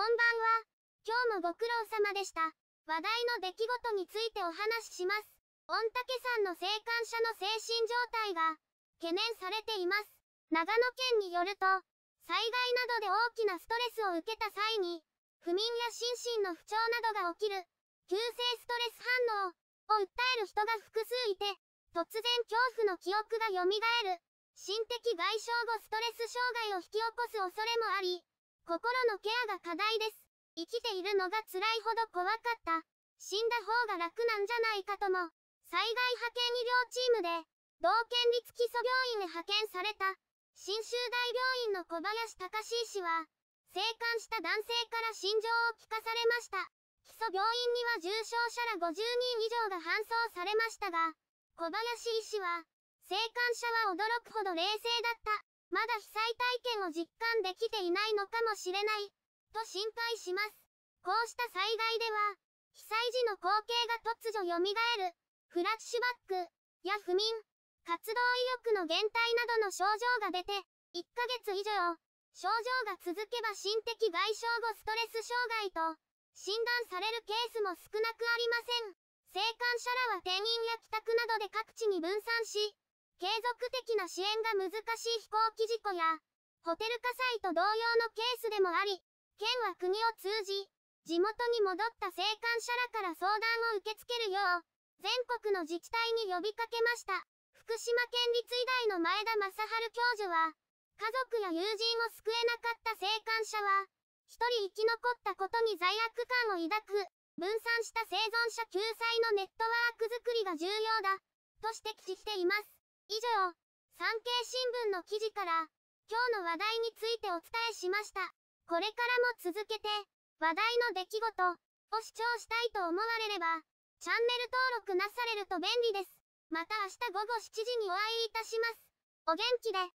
こんばんは。今日もご苦労様でした。話題の出来事についてお話しします。御嶽山の生還者の精神状態が懸念されています。長野県によると、災害などで大きなストレスを受けた際に、不眠や心身の不調などが起きる、急性ストレス反応を訴える人が複数いて、突然恐怖の記憶が蘇る、心的外傷後ストレス障害を引き起こす恐れもあり、心のケアが課題です。生きているのが辛いほど怖かった。死んだ方が楽なんじゃないかとも。災害派遣医療チームで、同県立基礎病院へ派遣された、新州大病院の小林隆史医師は、生還した男性から心情を聞かされました。基礎病院には重症者ら50人以上が搬送されましたが、小林医師は、生還者は驚くほど冷静だった。まだ被災体験を実感できていないのかもしれない、と心配します。こうした災害では、被災時の光景が突如蘇る、フラッシュバック、や不眠、活動意欲の減退などの症状が出て、1ヶ月以上、症状が続けば心的外傷後ストレス障害と、診断されるケースも少なくありません。生還者らは店員や帰宅などで各地に分散し、継続的な支援が難しい飛行機事故や、ホテル火災と同様のケースでもあり、県は国を通じ、地元に戻った生還者らから相談を受け付けるよう、全国の自治体に呼びかけました。福島県立医大の前田正春教授は、家族や友人を救えなかった生還者は、一人生き残ったことに罪悪感を抱く、分散した生存者救済のネットワーク作りが重要だ、と指摘しています。以上、産経新聞の記事から、今日の話題についてお伝えしました。これからも続けて、話題の出来事を視聴したいと思われれば、チャンネル登録なされると便利です。また明日午後7時にお会いいたします。お元気で。